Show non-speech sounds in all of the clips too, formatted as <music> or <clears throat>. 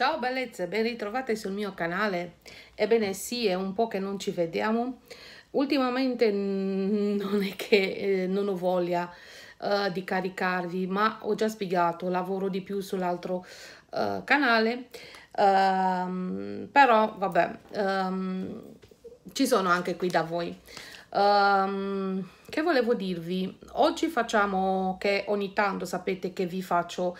Ciao bellezze, ben ritrovate sul mio canale. Ebbene sì, è un po' che non ci vediamo. Ultimamente <laughs> non è che eh, non ho voglia eh, di caricarvi, ma ho già spiegato, lavoro di più sull'altro eh, canale. Um, però vabbè, um, ci sono anche qui da voi. Um, che volevo dirvi? Oggi facciamo, che ogni tanto sapete che vi faccio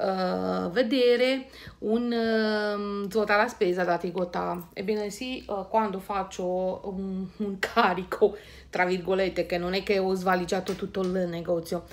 uh, vedere un um, ehm, zota spesa da Tigotà. Ebbene sì, uh, quando faccio un, un carico, tra virgolette, che non è che ho svaligiato tutto il negozio,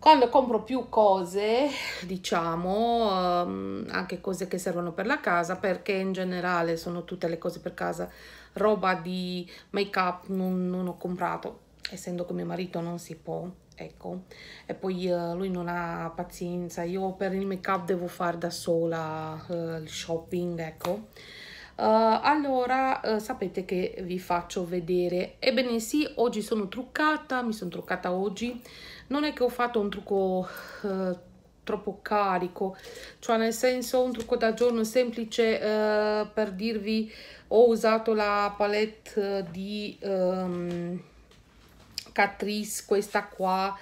quando compro più cose, diciamo, um, anche cose che servono per la casa, perché in generale sono tutte le cose per casa, roba di make up non, non ho comprato, essendo che mio marito non si può ecco e poi uh, lui non ha pazienza io per il make up devo fare da sola uh, il shopping ecco Uh, allora, uh, sapete che vi faccio vedere. Ebbene sì, oggi sono truccata, mi sono truccata oggi. Non è che ho fatto un trucco uh, troppo carico, cioè nel senso un trucco da giorno semplice per dirvi ho usato la palette di... Um, cicatrice, questa qua,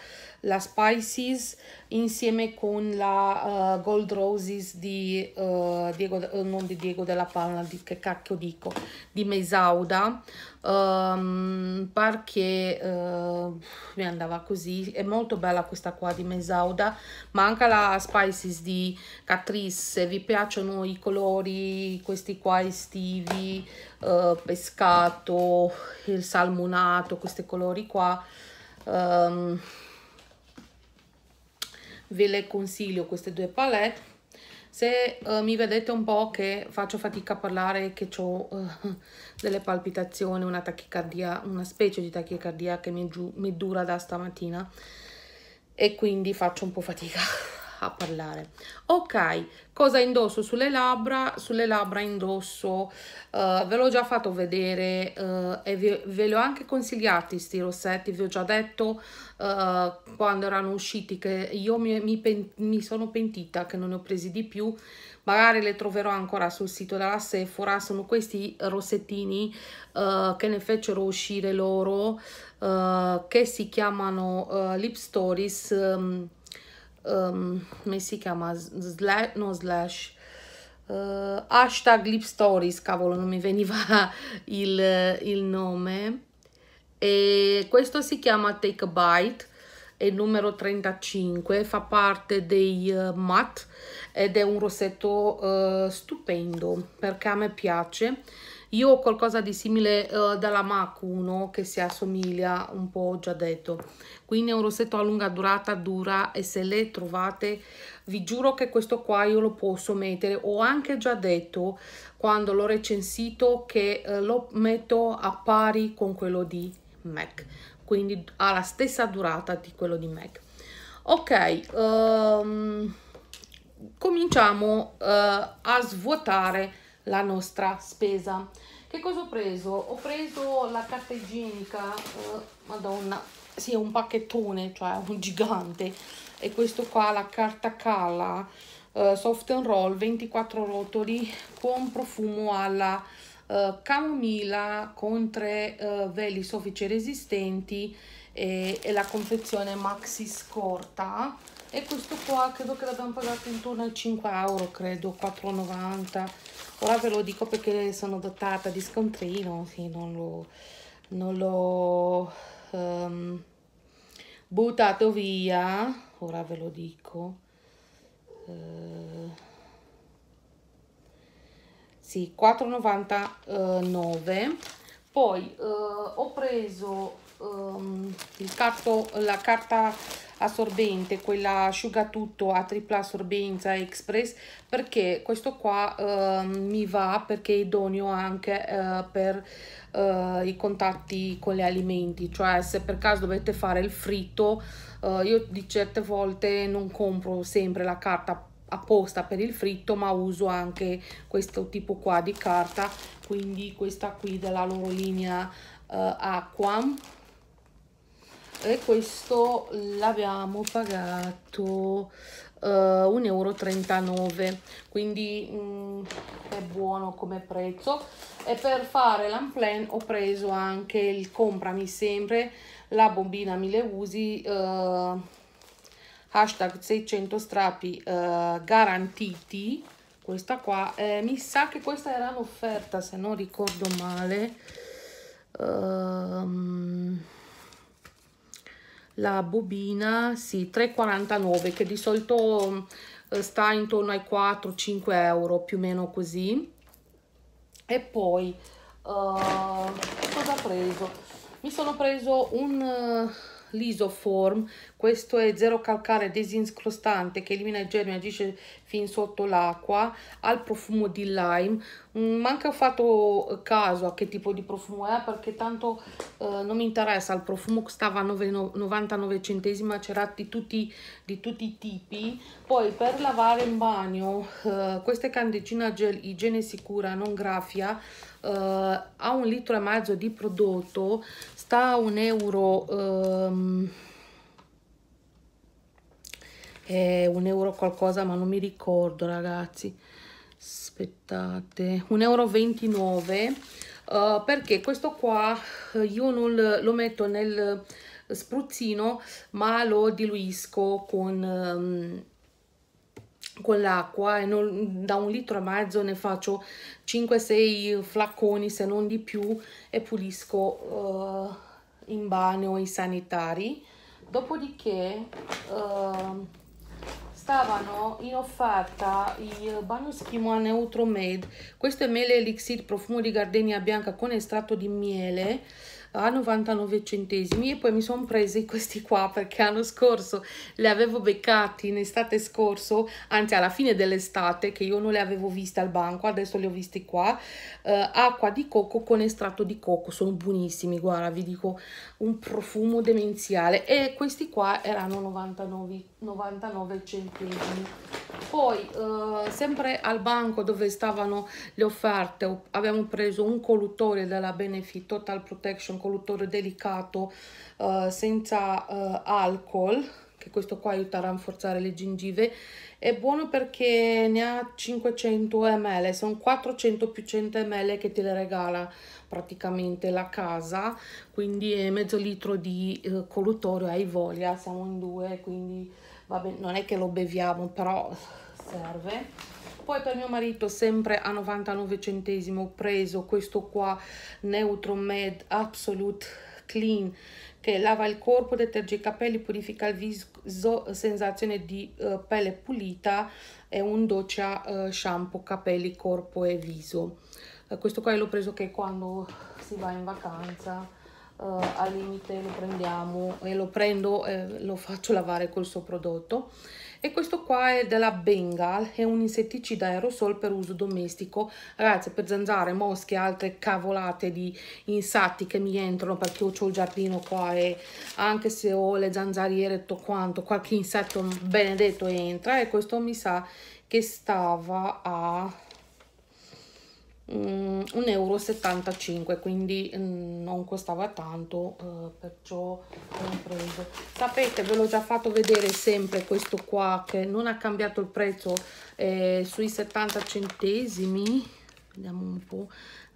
la Spices insieme con la uh, Gold Roses di uh, Diego, eh, non di Diego della Palma, di, che cacchio dico, di Mesauda, um, ehm, perché uh, mi andava così, è molto bella questa qua di Mesauda, ma anche la Spices di Catrice, vi piacciono i colori, questi qua estivi, pescato, il salmonato, questi colori qua, um, ve le consiglio queste due palette se uh, mi vedete un po' che faccio fatica a parlare, che ho uh, eh, delle palpitazioni, una tachicardia, una specie di tachicardia che mi, mi dura da stamattina e quindi faccio un po' fatica a parlare. Ok, cosa indosso sulle labbra? Sulle labbra indosso, uh, ve l'ho già fatto vedere uh, e vi, ve li ho anche consigliati sti rossetti, vi ho già detto uh, quando erano usciti che io mi, mi, pen, mi sono pentita che non ne ho presi di più, magari le troverò ancora sul sito della Sephora, sono questi rossettini uh, che ne fecero uscire loro uh, che si chiamano uh, Lip Stories um, Ehm, um, mi si chiama slash, no ehm, slash uh, hashtag lip stories cavolo non mi veniva <laughs> il, il nome e questo si chiama take a bite è il numero 35 fa parte dei uh, eh, matte ed è un rossetto uh, eh, stupendo perché a me piace io ho qualcosa di simile uh, dalla MAC 1 che si assomiglia un po', ho già detto. Quindi è un rossetto a lunga durata, dura e se le trovate vi giuro che questo qua io lo posso mettere. Ho anche già detto quando l'ho recensito che uh, lo metto a pari con quello di MAC. Quindi ha la stessa durata di quello di MAC. Ok, um, cominciamo uh, a svuotare la nostra spesa. Che cosa ho preso? Ho preso la carta igienica, eh, madonna, sì è un pacchettone, cioè un gigante, e questo qua la carta cala, eh, soft and roll, 24 rotoli, con profumo alla eh, camomilla, con tre eh, veli soffici resistenti, e, e la confezione maxi scorta e questo qua credo che l'abbiamo pagato intorno ai 5 euro credo 4,90 ora ve lo dico perché sono dotata di scontrino sì, non l'ho non lo um, ehm, buttato via ora ve lo dico uh, sì 4,99 poi uh, ho preso um, il carto, la carta assorbente, quella asciugatutto a tripla assorbenza express perché questo qua eh, mi va perché è idoneo anche eh, per eh, i contatti con gli alimenti, cioè se per caso dovete fare il fritto, eh, io di certe volte non compro sempre la carta apposta per il fritto ma uso anche questo tipo qua di carta quindi questa qui della loro linea eh, acqua e questo l'abbiamo pagato uh, eh, 1,39 euro quindi mh, mm, è buono come prezzo e per fare l'unplan ho preso anche il comprami sempre la bombina mille usi uh, hashtag 600 strappi uh, garantiti questa qua eh, mi sa che questa era un'offerta se non ricordo male um, la bobina sì 3,49 che di solito eh, sta intorno ai 4-5 euro più o meno così e poi uh, cosa ho preso mi sono preso un Lisoform, questo è zero calcare desinscrostante che elimina i germi, e agisce fin sotto l'acqua, al profumo di lime, manca mm, ho fatto caso a che tipo di profumo è perché tanto eh, non mi interessa, il profumo costava 9, 99 centesimi, c'era di tutti, di tutti i tipi, poi per lavare in bagno eh, questa è gel igiene sicura, non graffia, uh, eh, a un litro e mezzo di prodotto sta a un euro um, è un euro qualcosa ma non mi ricordo ragazzi aspettate un euro 29 uh, eh, perché questo qua eh, io non lo metto nel spruzzino ma lo diluisco con um, con l'acqua e non, da un litro e mezzo ne faccio 5-6 flacconi se non di più e pulisco uh, in bagno i sanitari dopodiché uh, stavano in offerta il bagno schimo a neutro made questo è mele elixir profumo di gardenia bianca con estratto di miele a 99 centesimi e poi mi sono presi questi qua perché l'anno scorso li avevo beccati in estate scorso, anzi alla fine dell'estate che io non le avevo viste al banco, adesso li ho visti qua, eh, acqua di cocco con estratto di cocco, sono buonissimi, guarda vi dico un profumo demenziale e questi qua erano 99, 99 centesimi poi eh, sempre al banco dove stavano le offerte abbiamo preso un colluttore della Benefit Total Protection colluttore delicato eh, senza eh, alcol che questo qua aiuta a rinforzare le gingive è buono perché ne ha 500 ml sono 400 più 100 ml che te le regala praticamente la casa quindi è mezzo litro di eh, collutorio hai voglia siamo in due quindi Vabbè, non è che lo beviamo, però serve. Poi per mio marito, sempre a 99 centesimi, ho preso questo qua, Neutro Neutromed Absolute Clean, che lava il corpo, deterge i capelli, purifica il viso, sensazione di uh, pelle pulita e un doccia uh, eh, shampoo capelli, corpo e viso. Uh, questo qua l'ho preso che quando si va in vacanza uh, al limite lo prendiamo e lo prendo e lo faccio lavare col suo prodotto e questo qua è della Bengal, è un insetticida aerosol per uso domestico, ragazzi per zanzare, mosche e altre cavolate di insatti che mi entrano perché io ho il giardino qua e anche se ho le zanzariere e tutto quanto, qualche insetto benedetto entra e questo mi sa che stava a 1,75 mm, euro quindi mm, non costava tanto eh, perciò l'ho preso sapete ve l'ho già fatto vedere sempre questo qua che non ha cambiato il prezzo eh, sui 70 centesimi vediamo un po'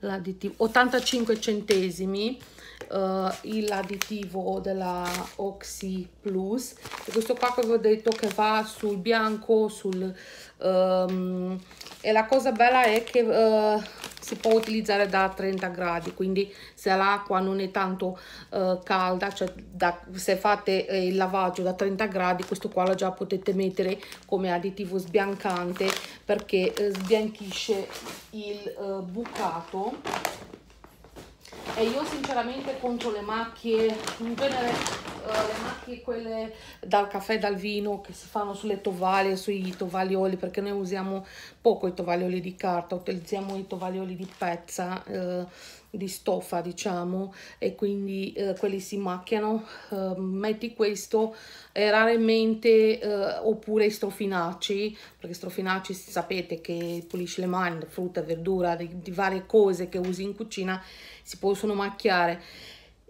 l'additivo 85 centesimi uh, l'additivo della Oxy Plus e questo qua che ho detto che va sul bianco sul um, e la cosa bella è che uh, si può utilizzare da 30 gradi quindi se l'acqua non è tanto eh, calda cioè da, se fate eh, il lavaggio da 30 gradi questo qua lo già potete mettere come additivo sbiancante perché eh, sbianchisce il eh, bucato e io sinceramente contro le macchie, in genere eh, le macchie quelle dal caffè, dal vino che si fanno sulle tovaglie, sui tovaglioli, perché noi usiamo poco i tovaglioli di carta, utilizziamo i tovaglioli di pezza, uh, di stoffa diciamo e quindi eh, quelli si macchiano eh, metti questo eh, raramente oppure strofinacci perché strofinacci sapete che pulisce le mani frutta verdura di, di varie cose che usi in cucina si possono macchiare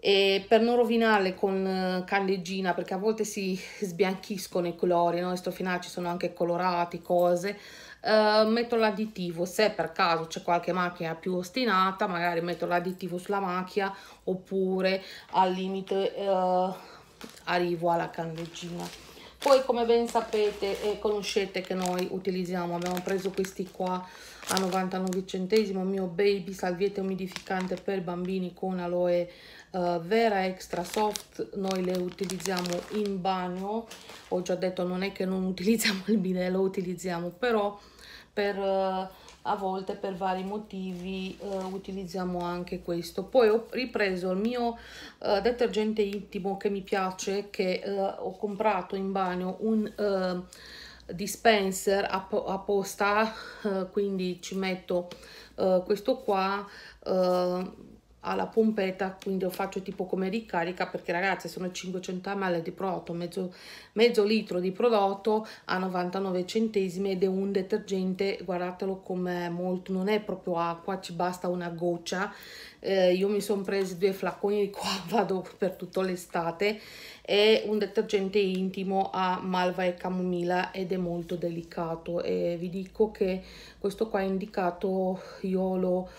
e per non rovinarle con eh, candeggina perché a volte si sbianchiscono i colori no? i strofinacci sono anche colorati cose eh, metto l'additivo se per caso c'è qualche macchina più ostinata magari metto l'additivo sulla macchia oppure al limite eh, arrivo alla candeggina poi come ben sapete e conoscete che noi utilizziamo abbiamo preso questi qua a 99 centesimo mio baby salviette umidificante per bambini con aloe Uh, vera extra soft noi le utilizziamo in bagno ho già detto non è che non utilizziamo il bidet lo utilizziamo però per, eh, a volte per vari motivi eh, utilizziamo anche questo poi ho ripreso il mio eh, detergente intimo che mi piace che eh, ho comprato in bagno un eh, dispenser app apposta eh, quindi ci metto questo qua alla pompetta quindi lo faccio tipo come ricarica perché ragazzi sono 500 ml di prodotto mezzo, mezzo litro di prodotto a 99 centesimi ed è un detergente guardatelo come molto non è proprio acqua ci basta una goccia eh, io mi sono preso due flaconi qua <laughs> vado per tutto l'estate è un detergente intimo a malva e camomilla ed è molto delicato e vi dico che questo qua è indicato io lo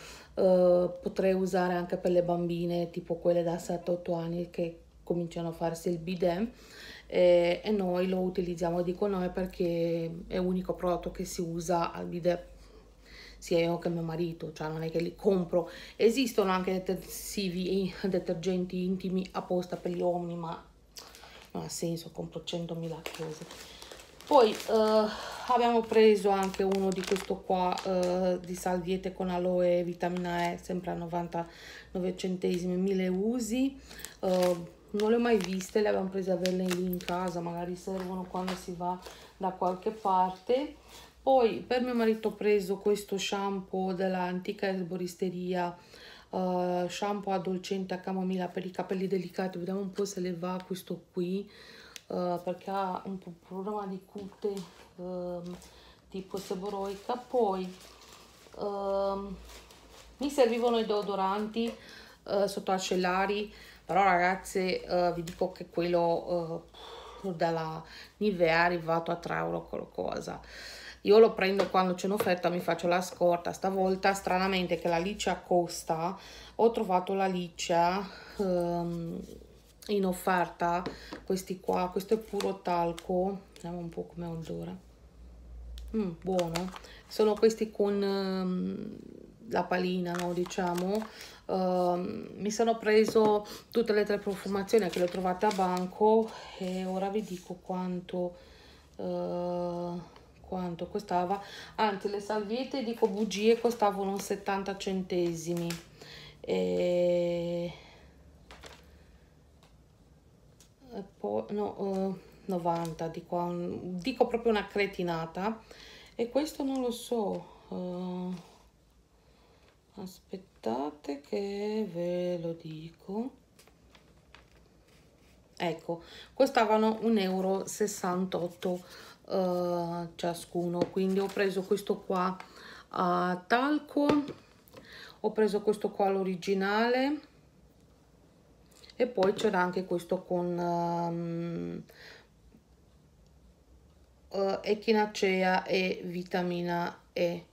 eh, potrei usare anche per le bambine, tipo quelle da 7-8 anni che cominciano a farsi il bidet e, e, noi lo utilizziamo, dico noi perché è l'unico prodotto che si usa al bidet sia io che mio marito, cioè non è che li compro. Esistono anche detersivi e <laughs> detergenti intimi apposta per gli uomini, ma non ha senso, compro 100.000 cose poi eh, abbiamo preso anche uno di questo qua eh, di salviette con aloe e vitamina E sempre a 99 centesimi 1000 usi eh, non le ho mai viste le abbiamo prese a averle lì in casa magari servono quando si va da qualche parte poi per mio marito ho preso questo shampoo dell'antica erboristeria eh, shampoo addolcente a camomilla per i capelli delicati vediamo un po' se le va questo qui eh, perché ha un problema di cute eh, tipo seboroica poi ehm, mi servivano i deodoranti eh, sotto ascellari però ragazze eh, vi dico che quello eh, dalla Nivea è arrivato a 3 euro qualcosa io lo prendo quando c'è un'offerta mi faccio la scorta stavolta stranamente che la liccia costa ho trovato la liccia um, ehm, in offerta questi qua questo è puro talco vediamo un po' come odore mm, buono sono questi con um, la palina no diciamo uh, mi sono preso tutte le tre profumazioni che le ho trovate a banco e ora vi dico quanto uh, quanto costava anzi le salviette dico bugie costavano 70 centesimi e eh, poi, no, eh, 90 di qua, un, dico proprio una cretinata e questo non lo so uh, aspettate che ve lo dico ecco costavano 1,68 euro 68, uh, eh, ciascuno quindi ho preso questo qua a talco ho preso questo qua l'originale e poi c'era anche questo con um, uh, echinacea e vitamina E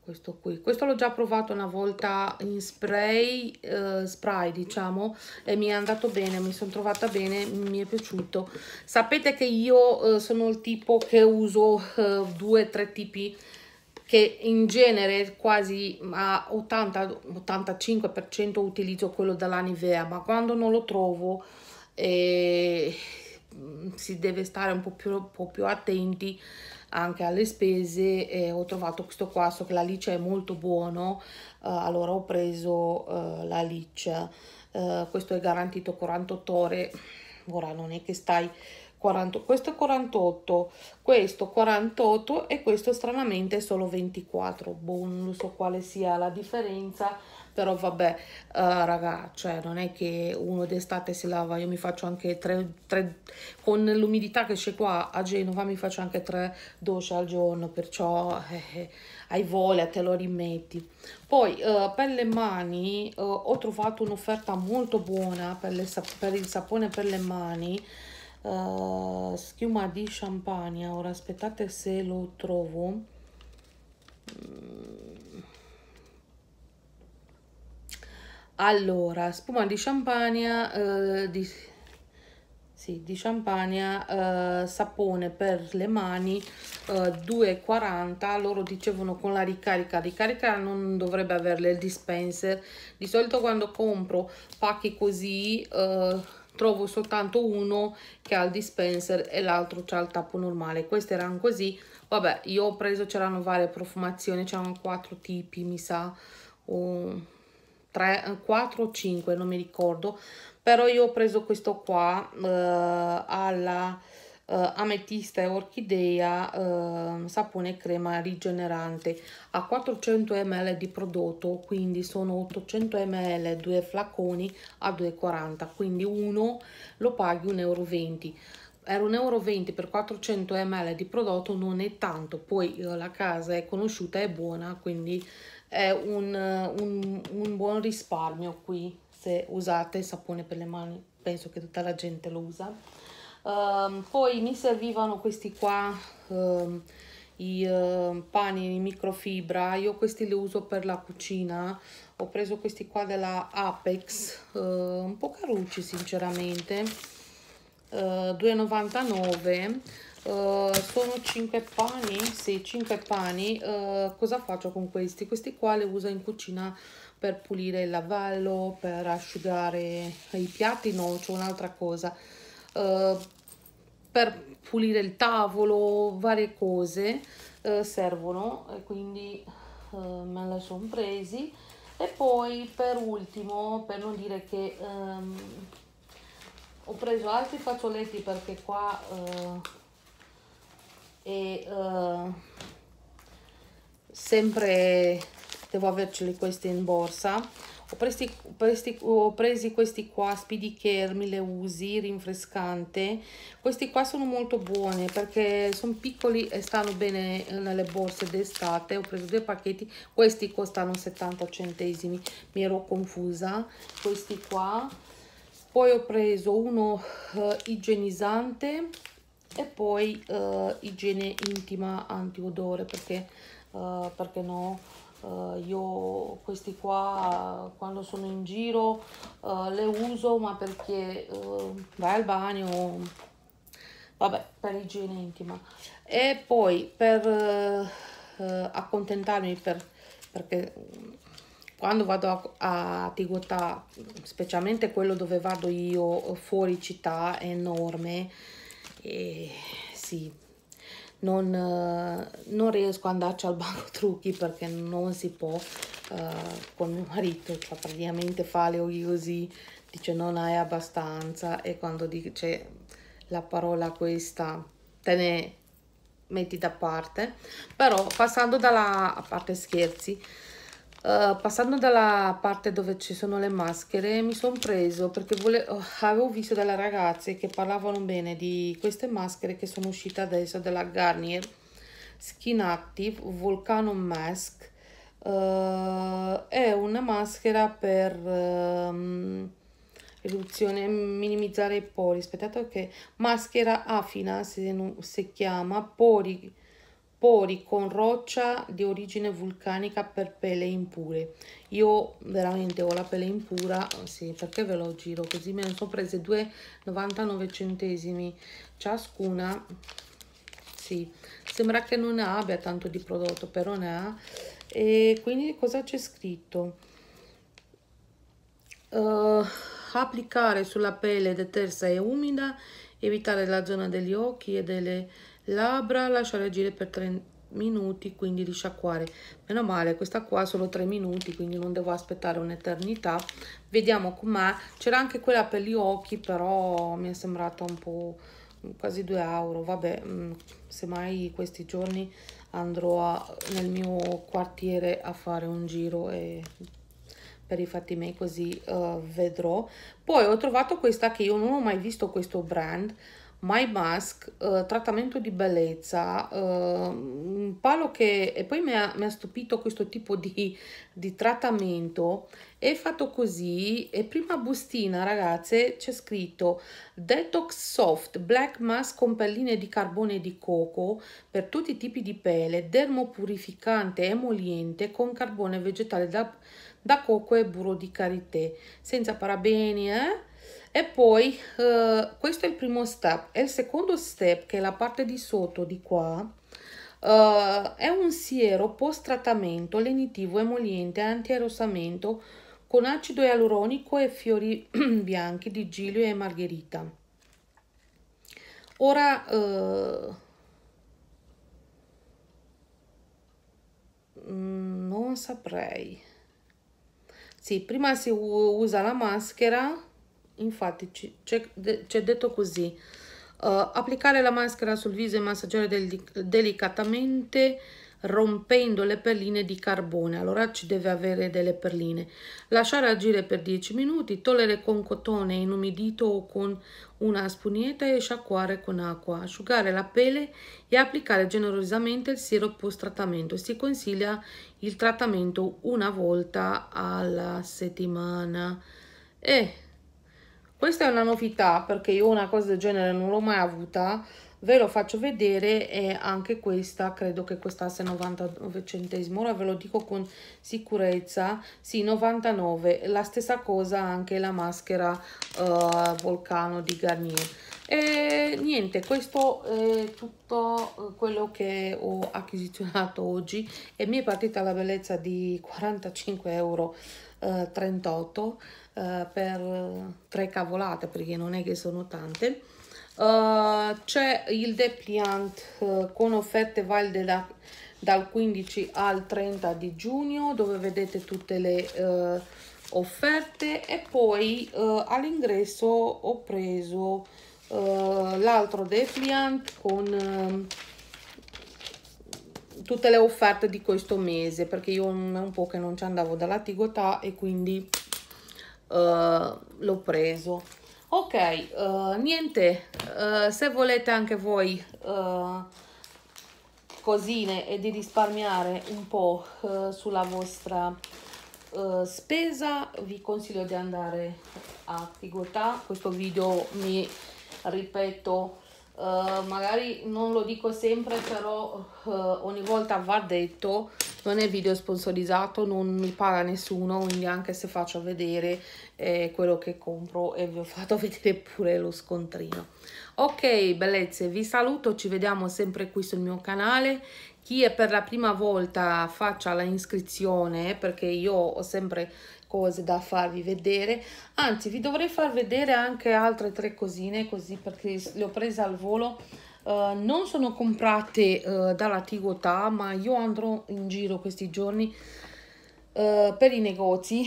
questo qui questo l'ho già provato una volta in spray uh, spray diciamo e mi è andato bene mi sono trovata bene mi è piaciuto sapete che io uh, sono il tipo che uso due tre tipi che in genere quasi a 80-85% utilizzo quello della Nivea, ma quando non lo trovo eh, si deve stare un po, più, un po' più, attenti anche alle spese eh, ho trovato questo qua, so che la liccia è molto buono, eh, allora ho preso eh, la liccia, eh, questo è garantito 48 ore, ora non è che stai 40, questo è 48, questo 48 e questo stranamente è solo 24. Boh, non so quale sia la differenza, però vabbè, uh, raga, cioè non è che uno d'estate si lava, io mi faccio anche tre, tre con l'umidità che c'è qua a Genova mi faccio anche tre docce al giorno, perciò eh, eh hai voglia, te lo rimetti. Poi uh, per le mani uh, ho trovato un'offerta molto buona per, le, per il sapone per le mani, eh, schiuma di champagne ora aspettate se lo trovo mm. allora spuma di champagne uh, di, sì, di champagne uh, sapone per le mani 2,40 loro dicevano con la ricarica ricarica non dovrebbe averle il dispenser di solito quando compro pacchi così trovo soltanto uno che ha il dispenser e l'altro c'ha il tappo normale questi erano così vabbè io ho preso c'erano varie profumazioni c'erano quattro tipi mi sa o 3 4 o cinque non mi ricordo però io ho preso questo qua eh, alla eh, ametista e orchidea eh, sapone e crema rigenerante a 400 ml di prodotto quindi sono 800 ml due flaconi a 2,40 quindi uno lo paghi 1,20 euro era 1,20 euro per 400 ml di prodotto non è tanto poi eh, la casa è conosciuta è buona quindi è un, un, un buon risparmio qui se usate il sapone per le mani penso che tutta la gente lo usa Um, poi mi servivano questi qua, um, i uh, pani in microfibra, io questi li uso per la cucina, ho preso questi qua della Apex, uh, un po' carucci sinceramente, uh, 2,99 Uh, sono 5 pani, sì, 5 pani, uh, cosa faccio con questi? Questi qua li uso in cucina per pulire il lavallo, per asciugare i piatti, no, c'è un'altra cosa. Eh, per pulire il tavolo, varie cose eh, servono e quindi eh, me la sono presi. E poi per ultimo, per non dire che ehm, ho preso altri fazzoletti perché qua eh, è eh, sempre devo averceli questi in borsa ho, presi, presi, ho presi questi qua, Speedy Kermi, le usi, rinfrescante. Questi qua sono molto buoni perché sono piccoli e stanno bene eh, nelle borse d'estate. Ho preso due pacchetti, questi costano 70 centesimi, mi ero confusa. Questi qua. Poi ho preso uno uh, igienizzante e poi uh, igiene intima antiodore perché, uh, perché no Uh, io questi qua quando sono in giro uh, le uso ma perché uh, vai al bagno vabbè per igiene intima e poi per accontentarmi per, perché quando vado a, a Tigotà specialmente quello dove vado io fuori città è enorme e sì non, eh, non riesco ad andarci al banco <laughs> trucchi perché non si può uh, con mio marito, cioè praticamente fa le occhi così, dice non hai abbastanza e quando dice la parola questa te ne metti da parte, però passando dalla a parte scherzi, eh, passando dalla parte dove ci sono le maschere mi sono preso perché vole... oh, avevo visto delle ragazze che parlavano bene di queste maschere che sono uscite adesso dalla Garnier Skin Active Volcano Mask uh, è una maschera per um, riduzione minimizzare i pori aspettate che maschera afina se, se chiama pori pori con roccia di origine vulcanica per pele impure. Io veramente ho la pelle impura, sì, perché ve lo giro così? Me ne sono prese 2,99 centesimi ciascuna. Sì, sembra che non abbia tanto di prodotto, però ne ha. E quindi cosa c'è scritto? Uh, applicare sulla pelle detersa e umida, evitare la zona degli occhi e delle labbra lasciare agire per 3 minuti quindi risciacquare meno male questa qua solo 3 minuti quindi non devo aspettare un'eternità vediamo com'è c'era anche quella per gli occhi però mi è sembrata un po' quasi 2 euro vabbè mm, semmai questi giorni andrò a, nel mio quartiere a fare un giro e per i fatti miei così uh, vedrò poi ho trovato questa che io non ho mai visto questo brand My Mask, eh, trattamento di bellezza, eh, un palo che... E poi mi ha, mi ha stupito questo tipo di, di, trattamento, è fatto così, e prima bustina ragazze c'è scritto Detox Soft Black Mask con pelline di carbone di coco per tutti i tipi di pelle, dermopurificante, emoliente con carbone vegetale da, da coco e burro di karité, senza parabeni, eh? e poi uh, questo è il primo step e il secondo step che è la parte di sotto di qua uh, è un siero post trattamento lenitivo emoliente antierossamento con acido ialuronico e fiori <clears throat> bianchi di Giglio e Margherita ora uh, non saprei sì, prima si usa la maschera infatti c'è detto così uh, applicare la maschera sul viso e massaggiare del, delicatamente rompendo le perline di carbone allora ci deve avere delle perline lasciare agire per 10 minuti togliere con cotone inumidito o con una spugnetta e sciacquare con acqua asciugare la pelle e applicare generosamente il siero post trattamento si consiglia il trattamento una volta alla settimana e questa è una novità perché io una cosa del genere non l'ho mai avuta ve lo faccio vedere e anche questa credo che costasse 99 centesimi ora ve lo dico con sicurezza sì 99 la stessa cosa anche la maschera uh, volcano di Garnier e niente questo è tutto eh, quello che ho acquisizionato oggi e mi è partita la bellezza di 45 euro 38 eh, eh, per tre cavolate perché non è che sono tante Uh, c'è il depliant uh, eh, con offerte valide da, dal 15 al 30 di giugno dove vedete tutte le uh, offerte e poi all'ingresso ho preso l'altro depliant con ehm, tutte le offerte di questo mese perché io un po' che non ci andavo dalla e quindi uh, l'ho preso ok uh, niente uh, se volete anche voi cosine e di risparmiare un po' sulla vostra spesa vi consiglio di andare a Tigotà questo video mi ripeto eh, magari non lo dico sempre, però uh, ogni volta va detto, non è video sponsorizzato, non mi paga nessuno, quindi anche se faccio vedere eh, quello che compro e vi ho fatto <laughs> vedere pure lo scontrino. Ok, bellezze, vi saluto, ci vediamo sempre qui sul mio canale. Chi è per la prima volta faccia la iscrizione, perché io ho sempre cose da farvi vedere anzi vi dovrei far vedere anche altre tre cosine così perché le ho prese al volo Uh, non sono comprate uh, dalla Tigotà, ma io andrò in giro questi giorni uh, per i negozi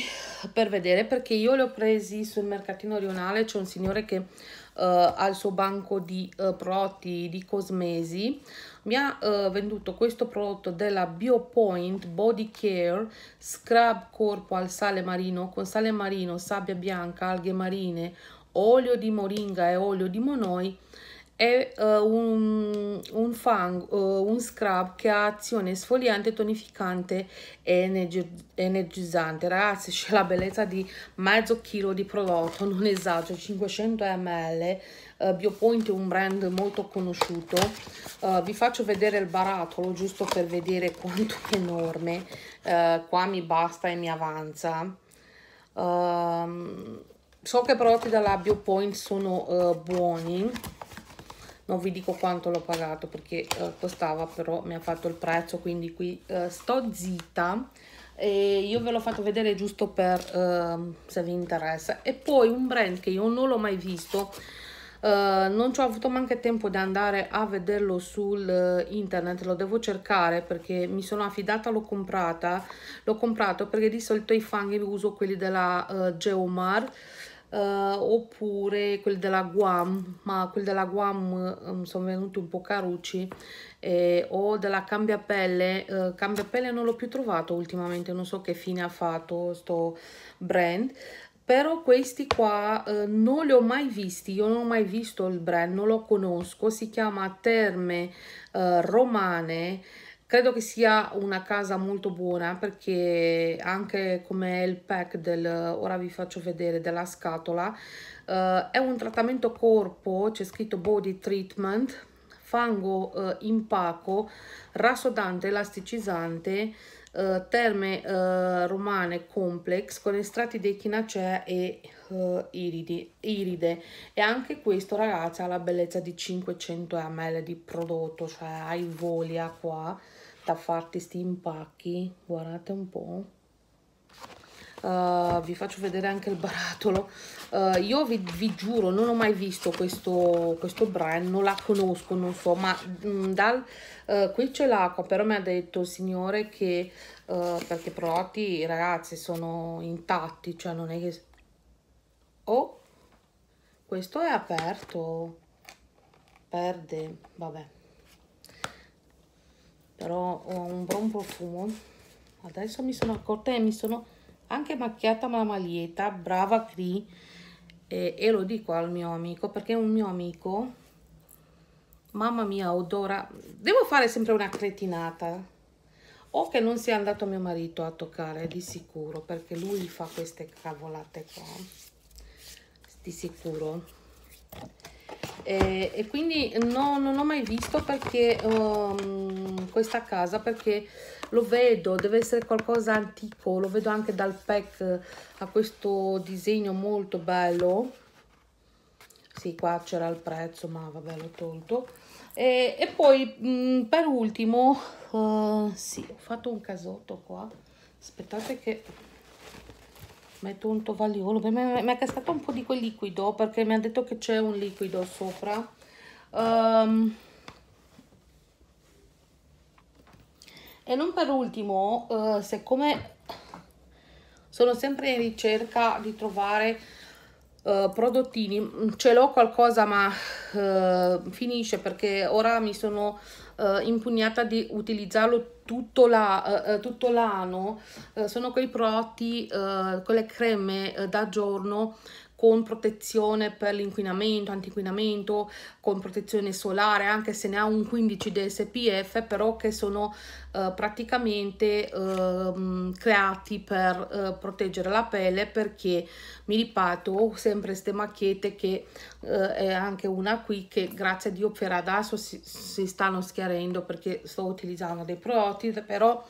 per vedere perché io le ho presi sul mercatino rionale. C'è un signore che ha il suo banco di prodotti di cosmesi mi ha eh, venduto questo prodotto della BioPoint Body Care Scrub Corpo al sale marino con sale marino, sabbia bianca, alghe marine, olio di moringa e olio di monoi è uh, un, un, fang, uh, un scrub che ha azione sfogliante, tonificante e energizzante. Ragazzi, c'è la bellezza di mezzo chilo di prodotto, non esagero, 500 ml. Uh, Biopoint è un brand molto conosciuto. Eh, vi faccio vedere il barattolo, giusto per vedere quanto è enorme. qua mi basta e mi avanza. Ehm, so che i prodotti della Biopoint sono buoni non vi dico quanto l'ho pagato perché eh, costava però mi ha fatto il prezzo quindi qui eh, sto zitta e io ve l'ho fatto vedere giusto per eh, se vi interessa e poi un brand che io non l'ho mai visto Uh, non ci ho avuto neanche tempo di andare a vederlo sul uh, internet, lo devo cercare perché mi sono affidata, l'ho comprata, l'ho comprato perché di solito i fanghi uso quelli della uh, Geomar uh, oppure quelli della Guam, ma quelli della Guam um, ehm, sono venuti un po' carucci, eh, o della Cambiapelle, uh, eh, Cambiapelle non l'ho più trovato ultimamente, non so che fine ha fatto sto brand, però questi qua eh, non li ho mai visti, io non ho mai visto il brand, non lo conosco, si chiama Terme eh, Romane Credo che sia una casa molto buona perché anche come il pack del, ora vi faccio vedere, della scatola, eh, è un trattamento corpo, c'è scritto body treatment, fango eh, impacco, rasodante, elasticizzante, eh, terme eh, romane complex con estratti di echinacea e eh, iridi, iride. E anche questo ragazzi ha la bellezza di 500 ml di prodotto, cioè hai voli qua da farti questi impacchi guardate un po' Uh, vi faccio vedere anche il barattolo uh, io vi, vi, giuro non ho mai visto questo, questo brand non la conosco non so ma mh, mm, dal, uh, qui c'è l'acqua però mi ha detto il signore che perché i ragazzi sono intatti cioè non è che oh questo è aperto perde vabbè però ho un buon profumo adesso mi sono accorta e mi sono anche macchiata la maglietta brava Cree e, e lo dico al mio amico perché un mio amico mamma mia odora devo fare sempre una cretinata o che non sia andato mio marito a toccare di sicuro perché lui fa queste cavolate qua di sicuro e, e quindi no, non ho mai visto perché um, questa casa perché lo vedo deve essere qualcosa antico lo vedo anche dal pack a questo disegno molto bello sì qua c'era il prezzo ma vabbè l'ho tolto e, e poi mh, mm, per ultimo uh, sì ho fatto un casotto qua aspettate che metto un tovagliolo mi è cascato un po' di quel liquido perché mi ha detto che c'è un liquido sopra um, e non per ultimo uh, siccome sono sempre in ricerca di trovare Uh, prodottini ce l'ho qualcosa ma uh, finisce perché ora mi sono eh, impugnata di utilizzarlo tutto, la, eh, eh tutto l'anno, eh, sono quei prodotti, con eh, le creme da giorno con protezione per l'inquinamento, antinquinamento, con protezione solare, anche se ne ha un 15 di SPF, però che sono eh, praticamente eh, creati per eh, proteggere la pelle perché mi ripeto, ho sempre queste macchiette che eh, è anche una qui che grazie a Dio per adesso si, si stanno schiarendo perché sto utilizzando dei prodotti, però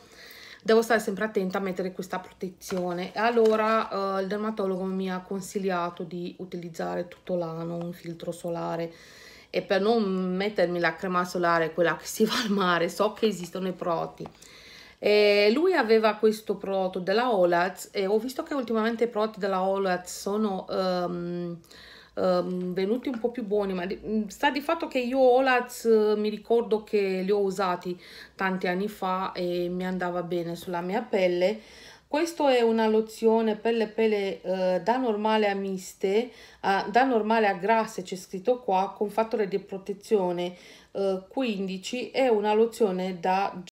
devo stare sempre attenta a mettere questa protezione allora eh, il dermatologo mi ha consigliato di utilizzare tutto l'anno un filtro solare e per non mettermi la crema solare quella che si va al mare so che esistono i proti e lui aveva questo prodotto della Olaz e ho visto che ultimamente i prodotti della Olaz sono um, um, venuti un po' più buoni, ma di, mm, sta di fatto che io Olaz eh, mi ricordo che li ho usati tanti anni fa e mi andava bene sulla mia pelle. Questo è una lozione per le pelle eh, da normale a miste, a, da normale a grasse, c'è scritto qua, con fattore di protezione eh, 15, è una lozione da